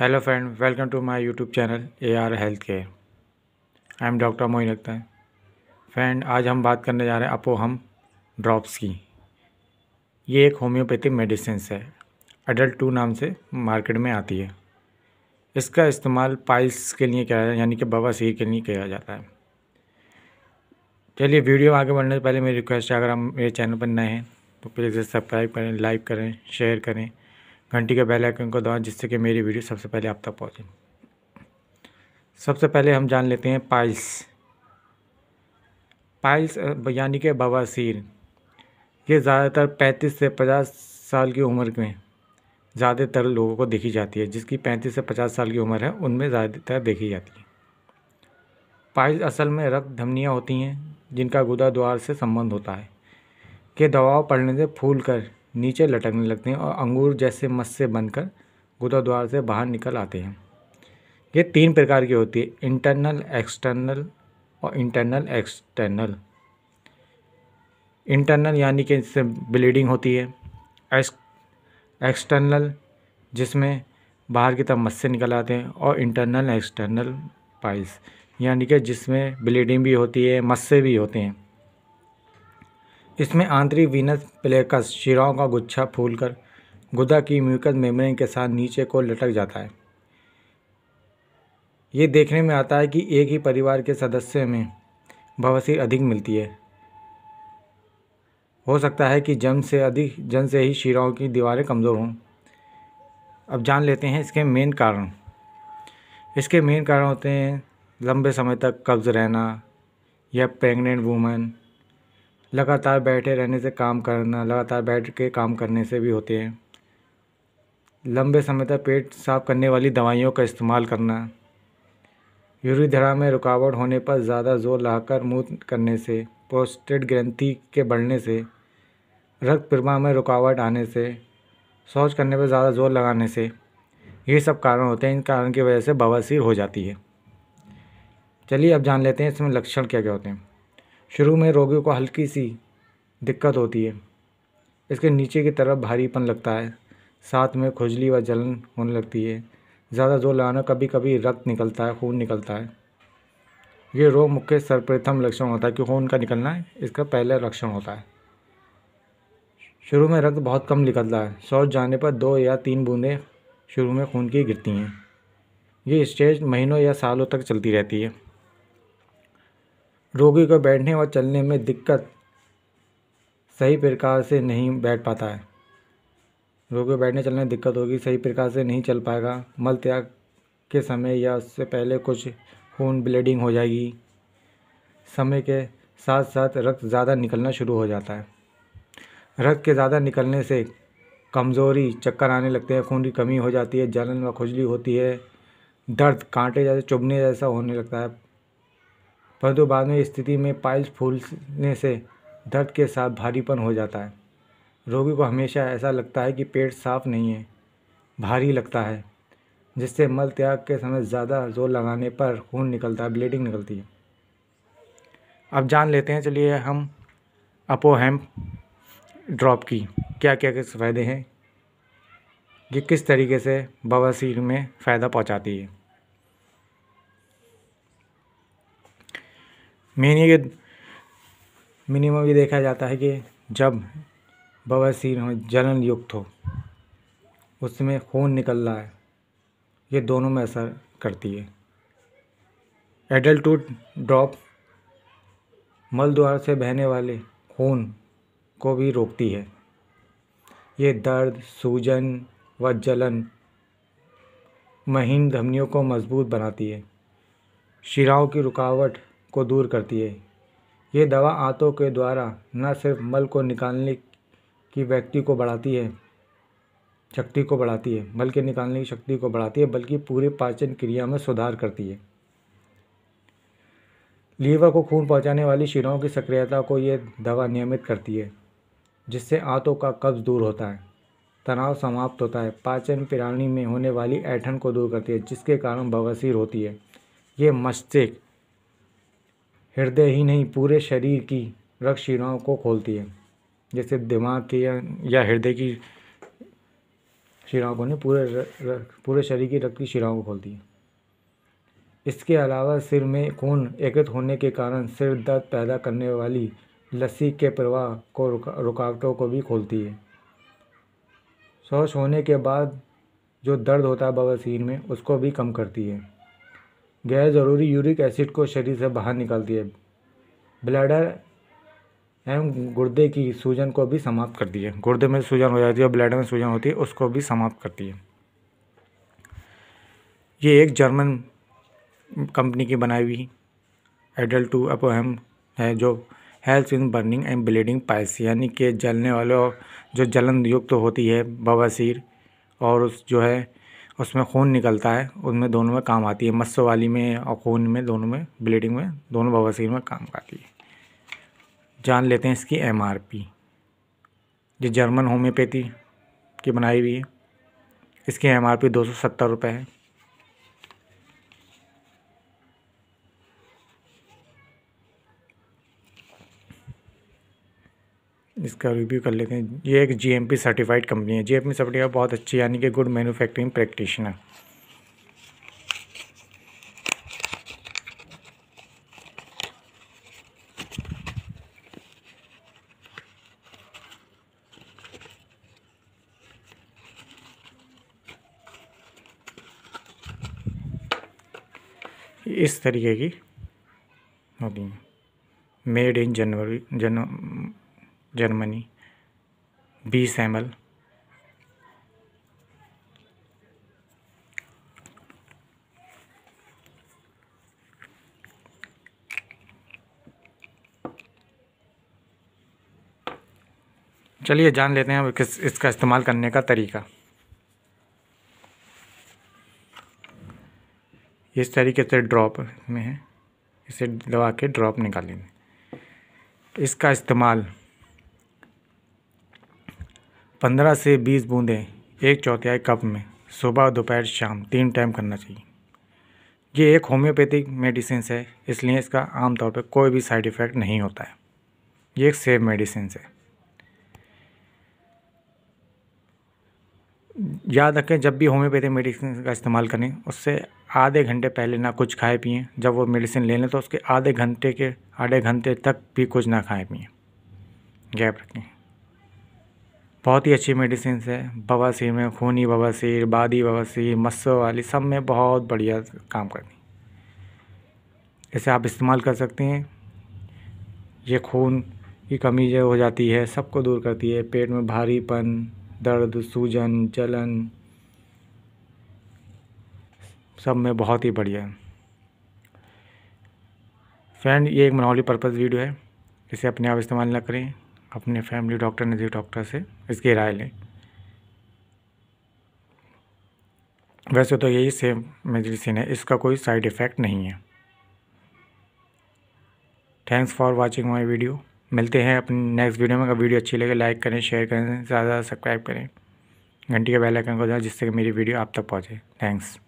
hello friend welcome to my YouTube channel A R health care I am doctor Mohan लगता है friend आज हम बात करने जा रहे हैं अपोहम ड्रॉप्स की ये एक होम्योपैथी मेडिसिन है अडल्ट टू नाम से मार्केट में आती है इसका इस्तेमाल पाइल्स के लिए किया जाता है यानी कि बवासीर के लिए किया जाता है चलिए वीडियो आगे बढ़ने से पहले मेरी रिक्वेस्ट है अगर हम मेरे चैनल पर नए हैं तो प्लीज़ सब्सक्राइब करें लाइक करें शेयर करें घंटी के बेल आइकन को दबाएं जिससे कि मेरी वीडियो सबसे पहले आप तक पहुँचे सबसे पहले हम जान लेते हैं पाइल्स पाइल्स यानी कि बवासीर ये ज़्यादातर 35 से 50 साल की उम्र में ज़्यादातर लोगों को देखी जाती है जिसकी 35 से 50 साल की उम्र है उनमें ज़्यादातर देखी जाती है पाइल्स असल में रक्त धमनियाँ होती हैं जिनका गुदा द्वार से संबंध होता है के दबाव पड़ने से फूल कर नीचे लटकने लगते हैं और अंगूर जैसे मस से बनकर गुदाद्वार से बाहर निकल आते हैं ये तीन प्रकार की होती है इंटरनल एक्सटर्नल और इंटरनल एक्सटर्नल इंटरनल यानी कि इससे ब्लीडिंग होती है एक्सटर्नल जिसमें बाहर की तरफ मस्से निकल आते हैं और इंटरनल एक्सटर्नल पाइल्स यानी कि जिसमें ब्लीडिंग भी होती है मस्से भी होते हैं इसमें आंतरिक वीनस प्लेकस शिराओं का गुच्छा फूलकर गुदा की म्यूकस मेम्ब्रेन के साथ नीचे को लटक जाता है ये देखने में आता है कि एक ही परिवार के सदस्य में भवसी अधिक मिलती है हो सकता है कि जन्म से अधिक जन्म से ही शिराओं की दीवारें कमज़ोर हों अब जान लेते हैं इसके मेन कारण इसके मेन कारण होते हैं लंबे समय तक कब्ज़ रहना या प्रेग्नेंट वूमन लगातार बैठे रहने से काम करना लगातार बैठ के काम करने से भी होते हैं लंबे समय तक पेट साफ करने वाली दवाइयों का इस्तेमाल करना यूरिधरा में रुकावट होने पर ज़्यादा जोर लगाकर मूत करने से प्रोस्टेट ग्रंथि के बढ़ने से रक्त प्रवाह में रुकावट आने से शौच करने पर ज़्यादा जोर लगाने से ये सब कारण होते हैं इन कारण की वजह से बवासीर हो जाती है चलिए अब जान लेते हैं इसमें लक्षण क्या क्या होते हैं शुरू में रोगियों को हल्की सी दिक्कत होती है इसके नीचे की तरफ भारीपन लगता है साथ में खुजली व जलन होने लगती है ज़्यादा जोर लगाना कभी कभी रक्त निकलता है खून निकलता है ये रोग मुख्य सर्वप्रथम लक्षण होता है कि खून का निकलना है इसका पहला लक्षण होता है शुरू में रक्त बहुत कम निकलता है शौच जाने पर दो या तीन बूंदें शुरू में खून की गिरती हैं ये स्टेज महीनों या सालों तक चलती रहती है रोगी को बैठने व चलने में दिक्कत सही प्रकार से नहीं बैठ पाता है रोगी को बैठने चलने में दिक्कत होगी सही प्रकार से नहीं चल पाएगा मल त्याग के समय या उससे पहले कुछ खून ब्लीडिंग हो जाएगी समय के साथ साथ रक्त ज़्यादा निकलना शुरू हो जाता है रक्त के ज़्यादा निकलने से कमज़ोरी चक्कर आने लगते हैं खून की कमी हो जाती है जलन व खुजली होती है दर्द कांटे जैसे चुभने जैसा होने लगता है परंतु बाद में स्थिति में पाइल्स फूलने से दर्द के साथ भारीपन हो जाता है रोगी को हमेशा ऐसा लगता है कि पेट साफ नहीं है भारी लगता है जिससे मल त्याग के समय ज़्यादा जोर लगाने पर खून निकलता है ब्लीडिंग निकलती है अब जान लेते हैं चलिए हम अपोहैम ड्रॉप की क्या क्या किस फ़ायदे हैं ये किस तरीके से बवासीर में फ़ायदा पहुंचाती है मीनी ये मिनिमम ये देखा जाता है कि जब बवासीर हो जलन युक्त हो उसमें खून निकल रहा है ये दोनों में असर करती है एडल्टूड ड्रॉप मल द्वार से बहने वाले खून को भी रोकती है ये दर्द सूजन व जलन महीन धमनियों को मजबूत बनाती है शिराओं की रुकावट को दूर करती है ये दवा आंतों के द्वारा न सिर्फ मल को निकालने की व्यक्ति को बढ़ाती है शक्ति को बढ़ाती है मल के निकालने की शक्ति को बढ़ाती है बल्कि पूरी पाचन क्रिया में सुधार करती है लीवर को खून पहुंचाने वाली शिराओं की सक्रियता को ये दवा नियमित करती है जिससे आंतों का कब्ज दूर होता है तनाव समाप्त होता है पाचन प्राणी में होने वाली ऐठन को दूर करती है जिसके कारण बवसीर होती है ये मस्तिष्क हृदय ही नहीं पूरे शरीर की रक्त शिराओं को खोलती है जैसे दिमाग की या या हृदय की शिराओं को नहीं पूरे र, र, पूरे शरीर की रक्त की शिराओं को खोलती है इसके अलावा सिर में खून एकत्र होने के कारण सिर दर्द पैदा करने वाली लस्सी के प्रवाह को रुका, रुकावटों को भी खोलती है शौच होने के बाद जो दर्द होता है बवासीर में उसको भी कम करती है गैर ज़रूरी यूरिक एसिड को शरीर से बाहर निकालती है ब्लैडर एवं गुर्दे की सूजन को भी समाप्त करती है गुर्दे में सूजन हो जाती है ब्लैडर में सूजन होती है उसको भी समाप्त करती है ये एक जर्मन कंपनी की बनाई हुई एडल टू अपोहम है जो हेल्थ in burning and bleeding piles यानी कि जलने वाले जो जलन युक्त तो होती है बवासीर और उस जो है उसमें खून निकलता है उनमें दोनों में काम आती है मत्स्य वाली में और खून में दोनों में ब्लीडिंग में दोनों बवासीर में काम आती है जान लेते हैं इसकी एम आर पी जो जर्मन होम्योपैथी की बनाई हुई है इसकी एम आर पी दो सौ सत्तर रुपये है इसका रिव्यू कर लेते हैं ये एक जीएमपी सर्टिफाइड कंपनी है जीएमपी सर्टिफाइड बहुत अच्छी यानी कि गुड मैन्युफैक्चरिंग प्रैक्टिशनर इस तरीके की होती हैं मेड इन जनवरी जन जर्मनी बी एल चलिए जान लेते हैं किस इसका इस्तेमाल करने का तरीका इस तरीके से ड्रॉप में है इसे दबा के ड्रॉप निकालेंगे इसका इस्तेमाल पंद्रह से बीस बूंदें एक चौथाई कप में सुबह दोपहर शाम तीन टाइम करना चाहिए ये एक होम्योपैथिक मेडिसिन है इसलिए इसका आमतौर पर कोई भी साइड इफ़ेक्ट नहीं होता है ये एक सेफ मेडिसिन है याद रखें जब भी होम्योपैथिक मेडिसिन का इस्तेमाल करें उससे आधे घंटे पहले ना कुछ खाए पिए जब वो मेडिसिन ले लें तो उसके आधे घंटे के आधे घंटे तक भी कुछ ना खाए पिए गैप रखें बहुत ही अच्छी मेडिसिन है बवासीर में खूनी बवासीर बादी बवासीर मस्सों वाली सब में बहुत बढ़िया काम करती इसे आप इस्तेमाल कर सकते हैं ये खून की कमी जो हो जाती है सबको दूर करती है पेट में भारीपन दर्द सूजन जलन सब में बहुत ही बढ़िया फ्रेंड ये एक मनोली पर्पज़ वीडियो है इसे अपने आप इस्तेमाल न करें अपने फैमिली डॉक्टर निजी डॉक्टर से इसकी राय लें वैसे तो यही सेम मेडिसिन है इसका कोई साइड इफ़ेक्ट नहीं है thanks for watching my video मिलते हैं अपने नेक्स्ट वीडियो में अगर वीडियो अच्छी लगे लाइक करें शेयर करें ज़्यादा ज़्यादा सब्सक्राइब करें घंटी के बेल आइकन को दबाएं जिससे कि मेरी वीडियो आप तक पहुँचे थैंक्स